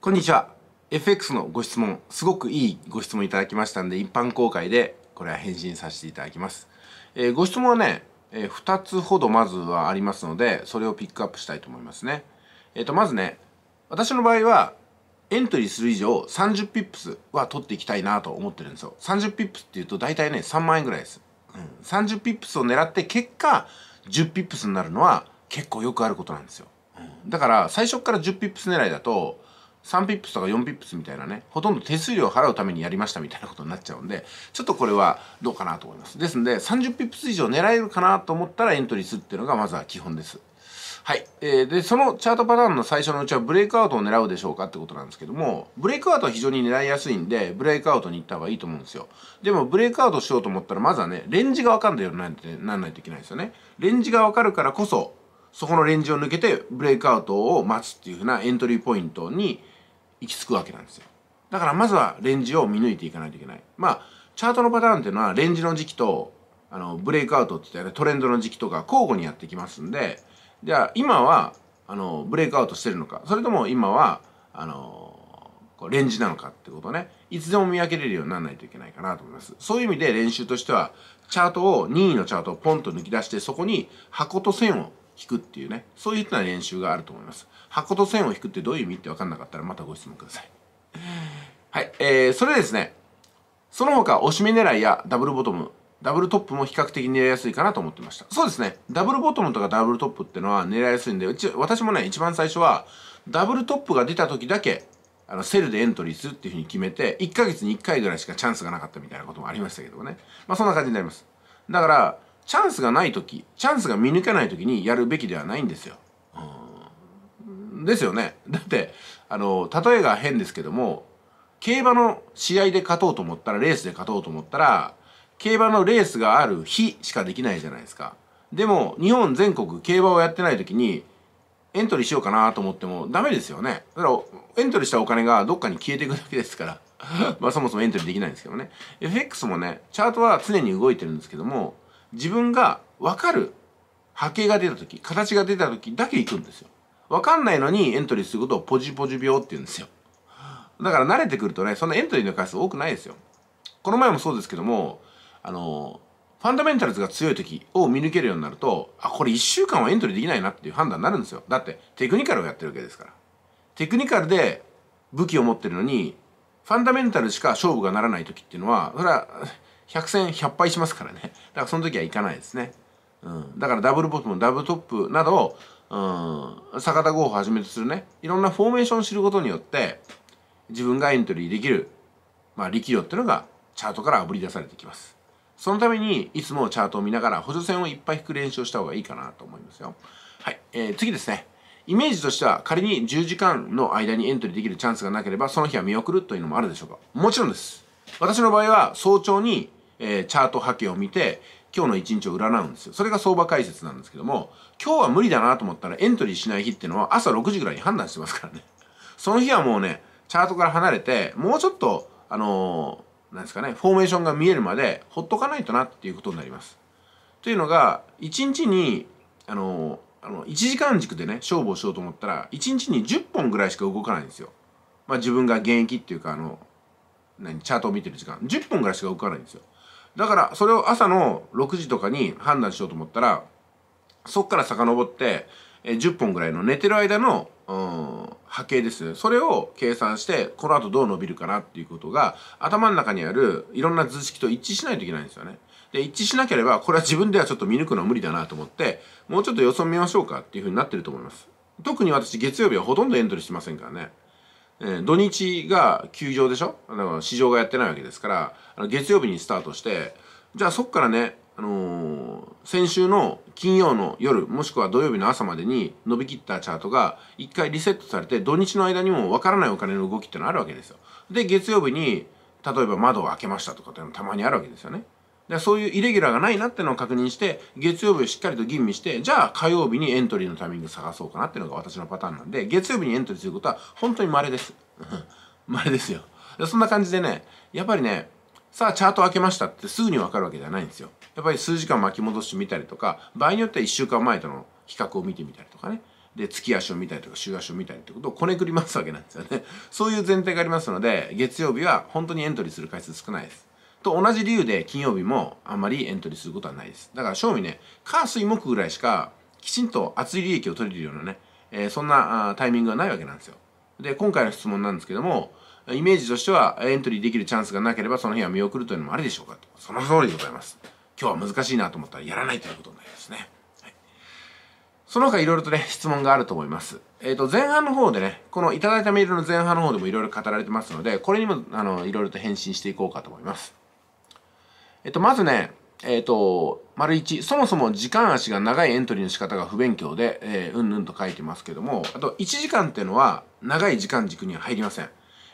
こんにちは FX のご質問すごくいいご質問いただきましたんで一般公開でこれは返信させていただきます、えー、ご質問はね、えー、2つほどまずはありますのでそれをピックアップしたいと思いますねえっ、ー、とまずね私の場合はエントリーする以上30ピップスは取っていきたいなと思ってるんですよ30ピップスっていうと大体ね3万円ぐらいです、うん、30ピップスを狙って結果10ピップスになるのは結構よくあることなんですよ、うん、だから最初から10ピップス狙いだと3ピップスとか4ピップスみたいなねほとんど手数料を払うためにやりましたみたいなことになっちゃうんでちょっとこれはどうかなと思いますですので30ピップス以上狙えるかなと思ったらエントリーするっていうのがまずは基本ですはい、えー、でそのチャートパターンの最初のうちはブレイクアウトを狙うでしょうかってことなんですけどもブレイクアウトは非常に狙いやすいんでブレイクアウトに行った方がいいと思うんですよでもブレイクアウトしようと思ったらまずはねレンジが分かんないようにならないといけないですよねレンジが分かるからこそそこのレンジを抜けてブレイクアウトを待つっていうふうなエントリーポイントに行き着くわけなんですよだからまずはレンジを見抜いていかないといけないまあチャートのパターンっていうのはレンジの時期とあのブレイクアウトって言ったらトレンドの時期とか交互にやってきますんでじゃあ今はあのブレイクアウトしてるのかそれとも今はあのこうレンジなのかってことねいつでも見分けれるようにならないといけないかなと思いますそういう意味で練習としてはチャートを任意のチャートをポンと抜き出してそこに箱と線を引くっていうねそういった練習があると思います箱と線を引くってどういう意味って分かんなかったらまたご質問くださいはい、えー、それですねその他押し目狙いやダブルボトムダブルトップも比較的狙いやすいかなと思ってました。そうですね。ダブルボトムとかダブルトップってのは狙いやすいんで、うち、私もね、一番最初は、ダブルトップが出た時だけ、あの、セルでエントリーするっていうふうに決めて、1ヶ月に1回ぐらいしかチャンスがなかったみたいなこともありましたけどもね。まあ、そんな感じになります。だから、チャンスがない時チャンスが見抜けない時にやるべきではないんですよ。うん、ですよね。だってあの例えが変ですけども競馬の試合で勝とうと思ったらレースで勝とうと思ったら競馬のレースがある日しかできないじゃないですか。でも日本全国競馬をやってない時にエントリーしようかなと思ってもダメですよね。だからエントリーしたお金がどっかに消えていくだけですから まあそもそもエントリーできないんですけどね。FX もね、チャートは常に動いてるんですけども、自分が分かる波形が出た時形が出た時だけ行くんですよ分かんないのにエントリーすることをポジポジ病って言うんですよだから慣れてくるとねそんなエントリーの回数多くないですよこの前もそうですけどもあのファンダメンタルズが強い時を見抜けるようになるとあこれ1週間はエントリーできないなっていう判断になるんですよだってテクニカルをやってるわけですからテクニカルで武器を持ってるのにファンダメンタルしか勝負がならない時っていうのはそれは100戦100敗しますからね。だからその時は行かないですね。うん。だからダブルボトム、ダブルトップなどうん、坂田豪をはじめとするね、いろんなフォーメーションを知ることによって、自分がエントリーできる、まあ力量っていうのがチャートから炙り出されてきます。そのために、いつもチャートを見ながら補助線をいっぱい引く練習をした方がいいかなと思いますよ。はい。えー、次ですね。イメージとしては、仮に10時間の間にエントリーできるチャンスがなければ、その日は見送るというのもあるでしょうかもちろんです。私の場合は、早朝にえー、チャート波形を見て、今日の一日を占うんですよ。それが相場解説なんですけども、今日は無理だなと思ったらエントリーしない日っていうのは朝6時ぐらいに判断してますからね。その日はもうね、チャートから離れて、もうちょっと、あのー、なんですかね、フォーメーションが見えるまで、ほっとかないとなっていうことになります。というのが、一日に、あのー、あの、1時間軸でね、勝負をしようと思ったら、1日に10本ぐらいしか動かないんですよ。まあ自分が現役っていうか、あの、何、チャートを見てる時間。10本ぐらいしか動かないんですよ。だからそれを朝の6時とかに判断しようと思ったらそっから遡って10本ぐらいの寝てる間の、うん、波形ですねそれを計算してこの後どう伸びるかなっていうことが頭の中にあるいろんな図式と一致しないといけないんですよね。で一致しなければこれは自分ではちょっと見抜くのは無理だなと思ってもうちょっと予想見ましょうかっていうふうになってると思います。特に私月曜日はほとんどエントリーしてませんからね。えー、土日が休場でしょだから市場がやってないわけですからあの月曜日にスタートしてじゃあそっからね、あのー、先週の金曜の夜もしくは土曜日の朝までに伸びきったチャートが一回リセットされて土日の間にもわからないお金の動きってのあるわけですよ。で月曜日に例えば窓を開けましたとかっていうのたまにあるわけですよね。でそういうイレギュラーがないなってのを確認して、月曜日をしっかりと吟味して、じゃあ火曜日にエントリーのタイミング探そうかなっていうのが私のパターンなんで、月曜日にエントリーすることは本当に稀です。稀ですよ。そんな感じでね、やっぱりね、さあチャート開けましたってすぐにわかるわけじゃないんですよ。やっぱり数時間巻き戻してみたりとか、場合によっては1週間前との比較を見てみたりとかね。で、月足を見たりとか、週足を見たりってことをこねくり回すわけなんですよね。そういう前提がありますので、月曜日は本当にエントリーする回数少ないです。と同じ理由で金曜日もあんまりエントリーすることはないです。だから正味ね、火水木ぐらいしかきちんと熱い利益を取れるようなね、えー、そんなタイミングがないわけなんですよ。で、今回の質問なんですけども、イメージとしてはエントリーできるチャンスがなければその日は見送るというのもありでしょうかと。その通りでございます。今日は難しいなと思ったらやらないということになりますね。はい、その他いろいろとね、質問があると思います。えっ、ー、と、前半の方でね、このいただいたメールの前半の方でもいろいろ語られてますので、これにも、あの、いろいろと返信していこうかと思います。えっと、まずね、えっと、丸1、そもそも時間足が長いエントリーの仕方が不勉強で、えー、うんぬんと書いてますけども、あと1時間っていうのは長い時間軸には入りません。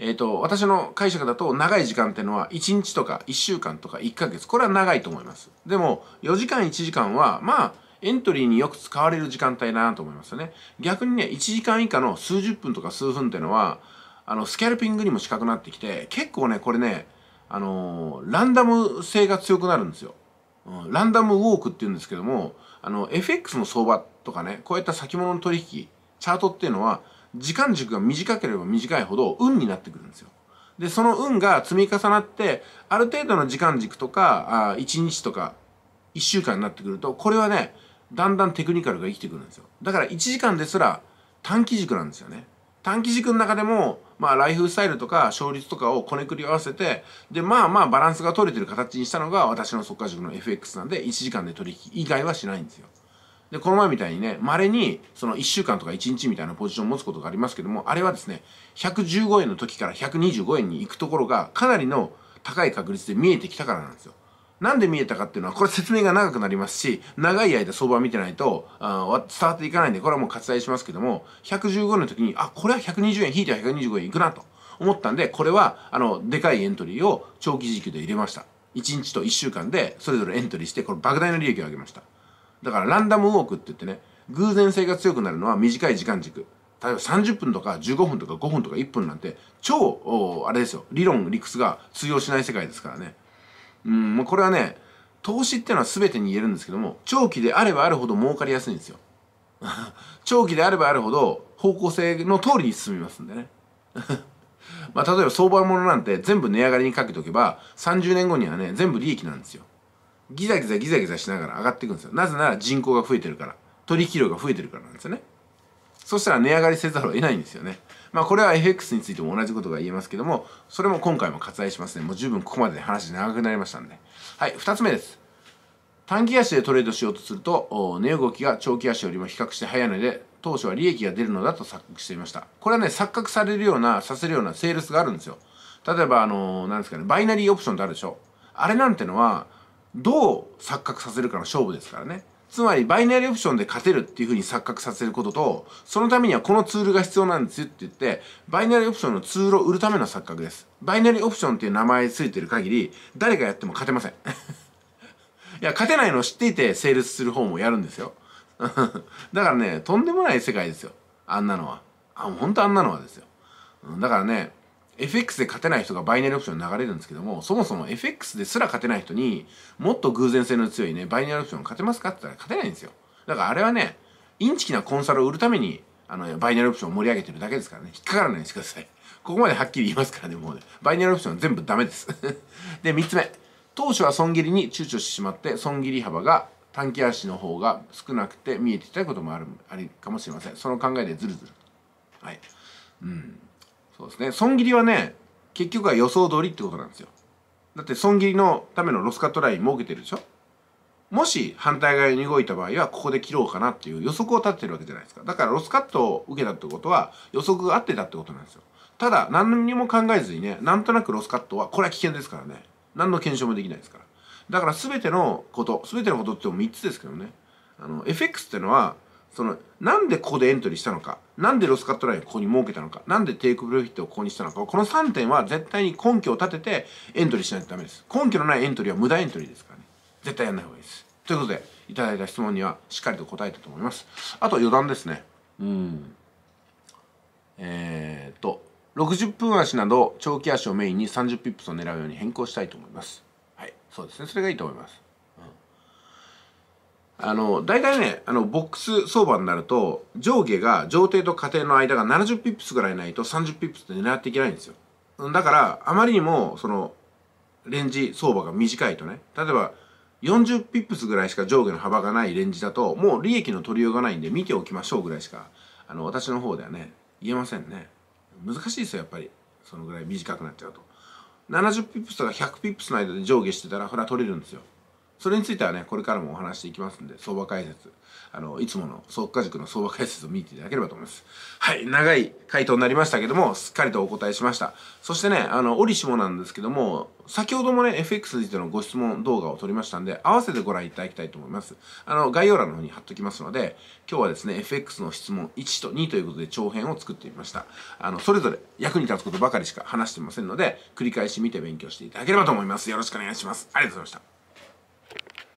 えっ、ー、と、私の解釈だと長い時間っていうのは1日とか1週間とか1ヶ月。これは長いと思います。でも、4時間1時間は、まあ、エントリーによく使われる時間帯だなと思いますよね。逆にね、1時間以下の数十分とか数分っていうのは、あの、スキャルピングにも近くなってきて、結構ね、これね、あのー、ランダム性が強くなるんですよ。うん、ランダムウォークって言うんですけども、あの、FX の相場とかね、こういった先物の取引、チャートっていうのは、時間軸が短ければ短いほど運になってくるんですよ。で、その運が積み重なって、ある程度の時間軸とか、あ1日とか、1週間になってくると、これはね、だんだんテクニカルが生きてくるんですよ。だから1時間ですら短期軸なんですよね。短期軸の中でも、まあ、ライフスタイルとか勝率とかをこねくり合わせて、で、まあまあバランスが取れてる形にしたのが私の速稼塾の FX なんで、1時間で取引以外はしないんですよ。で、この前みたいにね、稀に、その1週間とか1日みたいなポジションを持つことがありますけども、あれはですね、115円の時から125円に行くところが、かなりの高い確率で見えてきたからなんですよ。なんで見えたかっていうのは、これ説明が長くなりますし、長い間相場を見てないと、あ伝わっていかないんで、これはもう割愛しますけども、115円の時に、あ、これは120円、引いてら125円いくなと思ったんで、これは、あの、でかいエントリーを長期時給で入れました。1日と1週間で、それぞれエントリーして、これ莫大な利益を上げました。だから、ランダムウォークって言ってね、偶然性が強くなるのは短い時間軸。例えば30分とか15分とか5分とか1分なんて、超、あれですよ、理論、理屈が通用しない世界ですからね。うんもうこれはね投資っていうのは全てに言えるんですけども長期であればあるほど儲かりやすいんですよ 長期であればあるほど方向性の通りに進みますんでね まあ例えば相場ものなんて全部値上がりにかけとけば30年後にはね全部利益なんですよギザギザギザギザしながら上がっていくんですよなぜなら人口が増えてるから取引量が増えてるからなんですよねそしたら値上がりせざるを得ないんですよねまあ、これは FX についても同じことが言えますけども、それも今回も割愛しますね。もう十分ここまで話長くなりましたんで。はい、二つ目です。短期足でトレードしようとすると、値動きが長期足よりも比較して早いので、当初は利益が出るのだと錯覚していました。これはね、錯覚されるような、させるようなセールスがあるんですよ。例えば、あのー、なんですかね、バイナリーオプションってあるでしょ。あれなんてのは、どう錯覚させるかの勝負ですからね。つまりバイナリーオプションで勝てるっていうふうに錯覚させることと、そのためにはこのツールが必要なんですよって言って、バイナリーオプションのツールを売るための錯覚です。バイナリーオプションっていう名前ついてる限り、誰がやっても勝てません。いや、勝てないのを知っていてセールスする方もやるんですよ。だからね、とんでもない世界ですよ。あんなのは。あ、ほんとあんなのはですよ。だからね、FX で勝てない人がバイナリーオプション流れるんですけども、そもそも FX ですら勝てない人に、もっと偶然性の強いね、バイナリーオプション勝てますかって言ったら勝てないんですよ。だからあれはね、インチキなコンサルを売るために、あの、バイナリーオプションを盛り上げてるだけですからね、引っかからないようにしてください。ここまではっきり言いますからね、もうね、バイナリーオプション全部ダメです で、3つ目。当初は損切りに躊躇してしまって、損切り幅が短期足の方が少なくて見えていたこともある、ありかもしれません。その考えでズルズル。はい。うん。そうですね損切りはね結局は予想通りってことなんですよだって損切りのためのロスカットライン設けてるでしょもし反対側に動いた場合はここで切ろうかなっていう予測を立ててるわけじゃないですかだからロスカットを受けたってことは予測が合ってたってことなんですよただ何にも考えずにねなんとなくロスカットはこれは危険ですからね何の検証もできないですからだから全てのこと全てのことっても3つですけどねあの FX ってのはそのなんでここでエントリーしたのかなんでロスカットラインをここに設けたのかなんでテイクプロフィットをここにしたのかこの3点は絶対に根拠を立ててエントリーしないとダメです根拠のないエントリーは無駄エントリーですからね絶対やんない方がいいですということでいただいた質問にはしっかりと答えたと思いますあと余談ですねうんえー、っと60分足など長期足をメインに30ピップスを狙うように変更したいと思いますはいそうですねそれがいいと思いますあの、大体ね、あの、ボックス相場になると、上下が、上底と下底の間が70ピップスぐらいないと30ピップスって狙っていけないんですよ。だから、あまりにも、その、レンジ相場が短いとね、例えば、40ピップスぐらいしか上下の幅がないレンジだと、もう利益の取りようがないんで見ておきましょうぐらいしか、あの、私の方ではね、言えませんね。難しいですよ、やっぱり。そのぐらい短くなっちゃうと。70ピップスとか100ピップスの間で上下してたら、フラ取れるんですよ。それについてはねこれからもお話していきますんで相場解説あのいつもの創価塾の相場解説を見ていただければと思いますはい長い回答になりましたけどもすっかりとお答えしましたそしてねあの折しもなんですけども先ほどもね FX についてのご質問動画を撮りましたんで合わせてご覧いただきたいと思いますあの概要欄の方に貼っときますので今日はですね FX の質問1と2ということで長編を作ってみましたあのそれぞれ役に立つことばかりしか話してませんので繰り返し見て勉強していただければと思いますよろしくお願いしますありがとうございました